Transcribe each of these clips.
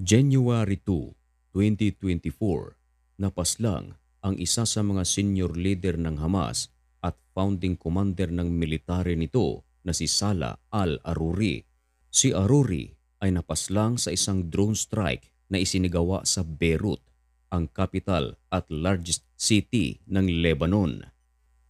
January 2, 2024, napaslang ang isa sa mga senior leader ng Hamas at founding commander ng military nito na si Sala al-Aruri. Si Aruri ay napaslang sa isang drone strike na isinigawa sa Beirut, ang capital at largest city ng Lebanon.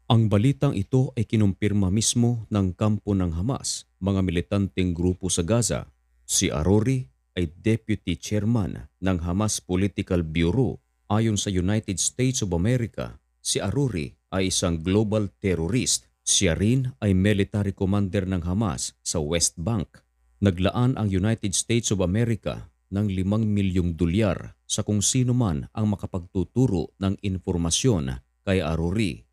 Ang balitang ito ay kinumpirma mismo ng kampo ng Hamas, mga militanteng grupo sa Gaza. Si Aruri ay Deputy Chairman ng Hamas Political Bureau. Ayon sa United States of America, si Aruri ay isang global terrorist. Siya rin ay military commander ng Hamas sa West Bank. Naglaan ang United States of America ng 5 milyong dolyar sa kung sino man ang makapagtuturo ng impormasyon kay Aruri.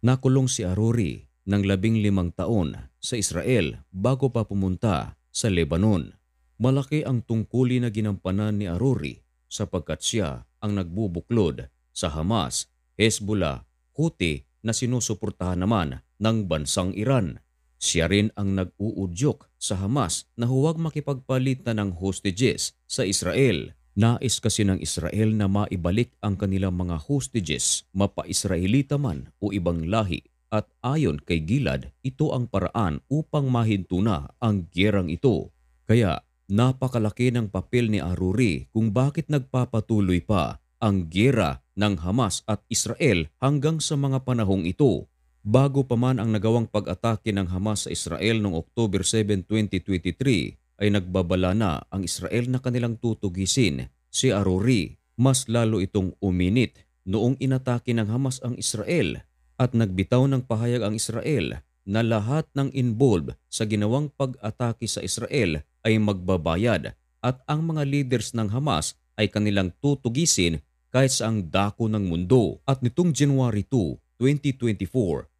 Nakulong si Aruri ng labing limang taon sa Israel bago pa pumunta sa Lebanon. Malaki ang tungkulin na ginampanan ni Aruri sapagkat siya ang nagbubuklod sa Hamas, Hezbollah, Houthi na sinusuportahan naman ng bansang Iran. Siya rin ang nag-uudyok sa Hamas na huwag makipagpalit na ng hostages sa Israel. Nais kasi ng Israel na maibalik ang kanilang mga hostages, mapa-Israelita man o ibang lahi. At ayon kay Gilad, ito ang paraan upang mahinto na ang gerang ito. Kaya Napakalaki ng papel ni Aruri kung bakit nagpapatuloy pa ang gera ng Hamas at Israel hanggang sa mga panahong ito. Bago pa man ang nagawang pag-atake ng Hamas sa Israel noong October 7, 2023, ay nagbabala na ang Israel na kanilang tutugisin si Aruri. Mas lalo itong uminit noong inatake ng Hamas ang Israel at nagbitaw ng pahayag ang Israel na lahat ng involved sa ginawang pag-atake sa Israel ay magbabayad at ang mga leaders ng Hamas ay kanilang tutugisin kahit sa ang dako ng mundo. At nitong January 2, 2024,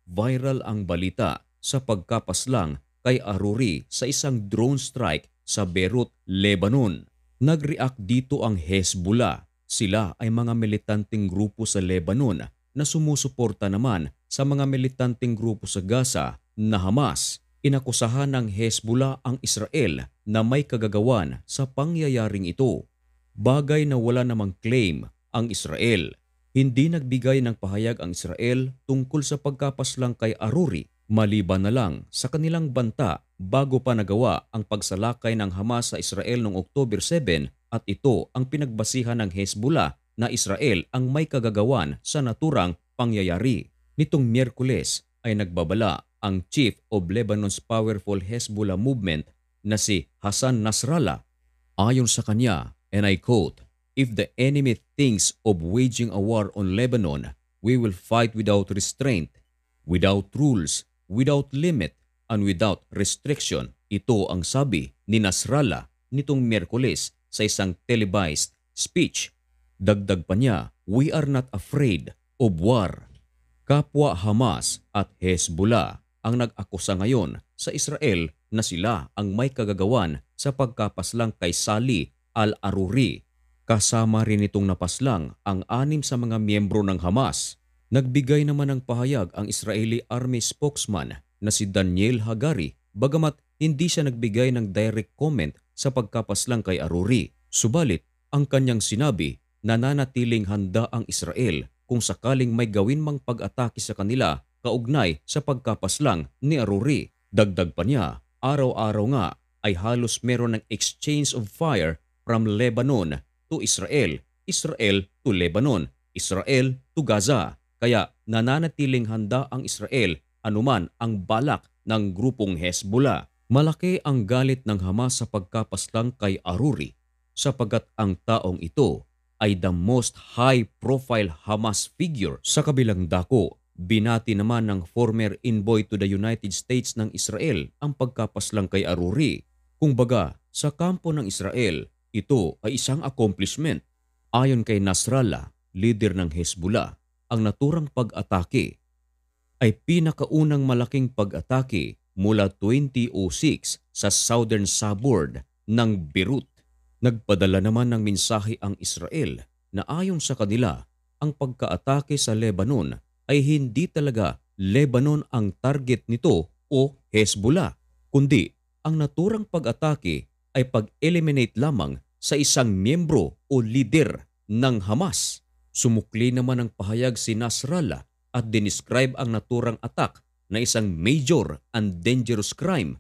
viral ang balita sa pagkapaslang kay Aruri sa isang drone strike sa Beirut, Lebanon. Nag-react dito ang Hezbollah. Sila ay mga militanteng grupo sa Lebanon na sumusuporta naman sa mga militanteng grupo sa Gaza na Hamas. Inakusahan ng Hezbollah ang Israel na may kagagawan sa pangyayaring ito. Bagay na wala namang claim ang Israel. Hindi nagbigay ng pahayag ang Israel tungkol sa pagkapaslang kay Aruri maliban na lang sa kanilang banta bago pa nagawa ang pagsalakay ng Hamas sa Israel noong October 7 at ito ang pinagbasihan ng Hezbollah na Israel ang may kagagawan sa naturang pangyayari. Nitong Miyerkules ay nagbabala ang Chief of Lebanon's Powerful Hezbollah Movement na si Hassan Nasrallah. Ayon sa kanya, and I quote, If the enemy thinks of waging a war on Lebanon, we will fight without restraint, without rules, without limit, and without restriction. Ito ang sabi ni Nasrallah nitong Merkules sa isang televised speech. Dagdag pa niya, we are not afraid of war. Kapwa Hamas at Hezbollah ang nag-akusa ngayon sa Israel na sila ang may kagagawan sa pagkapaslang kay Sali al-Aruri. Kasama rin itong napaslang ang anim sa mga miyembro ng Hamas. Nagbigay naman ng pahayag ang Israeli Army spokesman na si Daniel Hagari bagamat hindi siya nagbigay ng direct comment sa pagkapaslang kay Aruri. Subalit, ang kanyang sinabi nananatiling handa ang Israel kung sakaling may gawin mang pag-atake sa kanila kaugnay sa pagkapaslang ni Aruri. Dagdag pa niya, Araw-araw nga ay halos meron ng exchange of fire from Lebanon to Israel, Israel to Lebanon, Israel to Gaza. Kaya nananatiling handa ang Israel anuman ang balak ng grupong Hezbollah. Malaki ang galit ng Hamas sa pagkapaslang kay Aruri sapagat ang taong ito ay the most high-profile Hamas figure sa kabilang dako Binati naman ng former envoy to the United States ng Israel ang pagkapaslang kay Aruri. Kung baga, sa kampo ng Israel, ito ay isang accomplishment. Ayon kay Nasrallah, leader ng Hezbollah, ang naturang pag-atake ay pinakaunang malaking pag-atake mula 2006 sa southern suburb ng Beirut. Nagpadala naman ng mensahe ang Israel na ayon sa kanila, ang pagkaatake sa Lebanon ay hindi talaga Lebanon ang target nito o Hezbollah, kundi ang naturang pag-atake ay pag-eliminate lamang sa isang miyembro o leader ng Hamas. Sumukli naman ang pahayag si Nasrallah at dinescribe ang naturang attack na isang major and dangerous crime.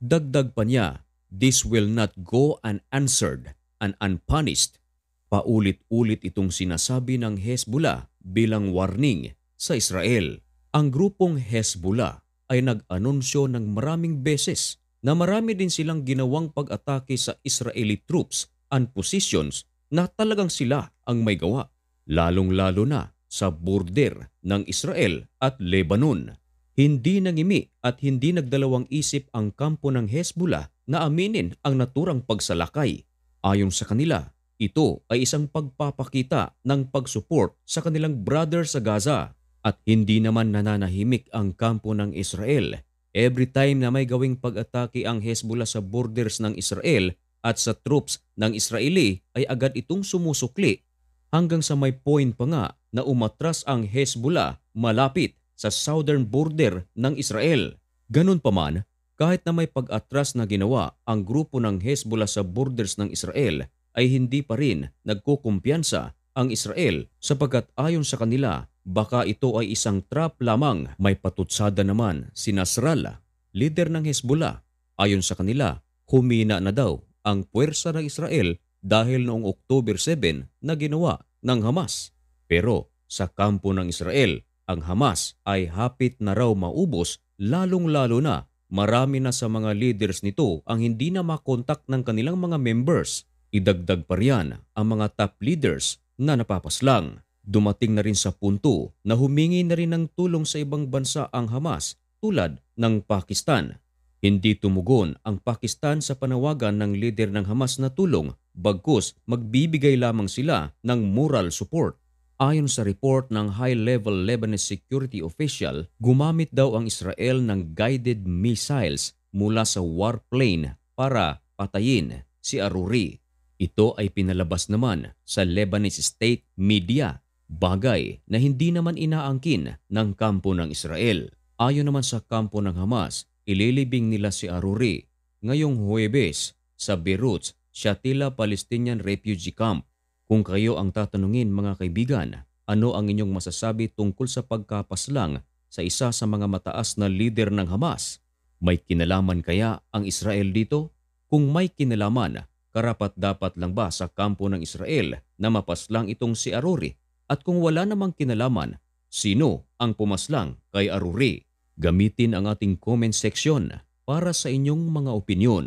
Dagdag pa niya, this will not go unanswered and unpunished. Paulit-ulit itong sinasabi ng Hezbollah bilang warning sa Israel. Ang grupong Hezbollah ay nag-anunsyo ng maraming beses na marami din silang ginawang pag-atake sa Israeli troops and positions na talagang sila ang may gawa, lalong-lalo na sa border ng Israel at Lebanon. Hindi nangimi at hindi nagdalawang isip ang kampo ng Hezbollah na aminin ang naturang pagsalakay. Ayon sa kanila, ito ay isang pagpapakita ng pagsuport sa kanilang brother sa Gaza at hindi naman nananahimik ang kampo ng Israel. Every time na may gawing pag-atake ang Hezbollah sa borders ng Israel at sa troops ng Israeli ay agad itong sumusukli hanggang sa may point pa nga na umatras ang Hezbollah malapit sa southern border ng Israel. Ganun pa man, kahit na may pag-atras na ginawa ang grupo ng Hezbollah sa borders ng Israel ay hindi pa rin nagkukumpiyansa ang Israel sapagkat ayon sa kanila Baka ito ay isang trap lamang. May patutsada naman si Nasrallah, leader ng Hezbollah. Ayon sa kanila, humina na daw ang puwersa ng Israel dahil noong October 7 na ginawa ng Hamas. Pero sa kampo ng Israel, ang Hamas ay hapit na raw maubos lalong-lalo na marami na sa mga leaders nito ang hindi na makontak ng kanilang mga members. Idagdag pa riyan ang mga top leaders na napapaslang. Dumating na rin sa punto na humingi na rin ng tulong sa ibang bansa ang Hamas tulad ng Pakistan. Hindi tumugon ang Pakistan sa panawagan ng lider ng Hamas na tulong bagkus magbibigay lamang sila ng moral support. Ayon sa report ng high-level Lebanese security official, gumamit daw ang Israel ng guided missiles mula sa warplane para patayin si Aruri. Ito ay pinalabas naman sa Lebanese state media bagay na hindi naman inaangkin ng kampo ng Israel. Ayon naman sa kampo ng Hamas, ililibing nila si Aruri ngayong Huwebes sa Beirut, Shatila Palestinian Refugee Camp. Kung kayo ang tatanungin mga kaibigan, ano ang inyong masasabi tungkol sa pagkapaslang sa isa sa mga mataas na lider ng Hamas? May kinalaman kaya ang Israel dito? Kung may kinalaman, karapat dapat lang ba sa kampo ng Israel na mapaslang itong si Aruri at kung wala namang kinalaman sino ang pumaslang kay Aruri. Gamitin ang ating comment section para sa inyong mga opinyon.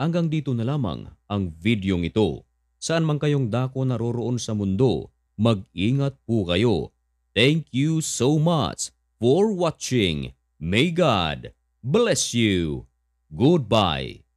Hanggang dito na lamang ang videong ito. Saan man kayong dako naroroon sa mundo, mag-ingat po kayo. Thank you so much for watching. May God bless you. Goodbye.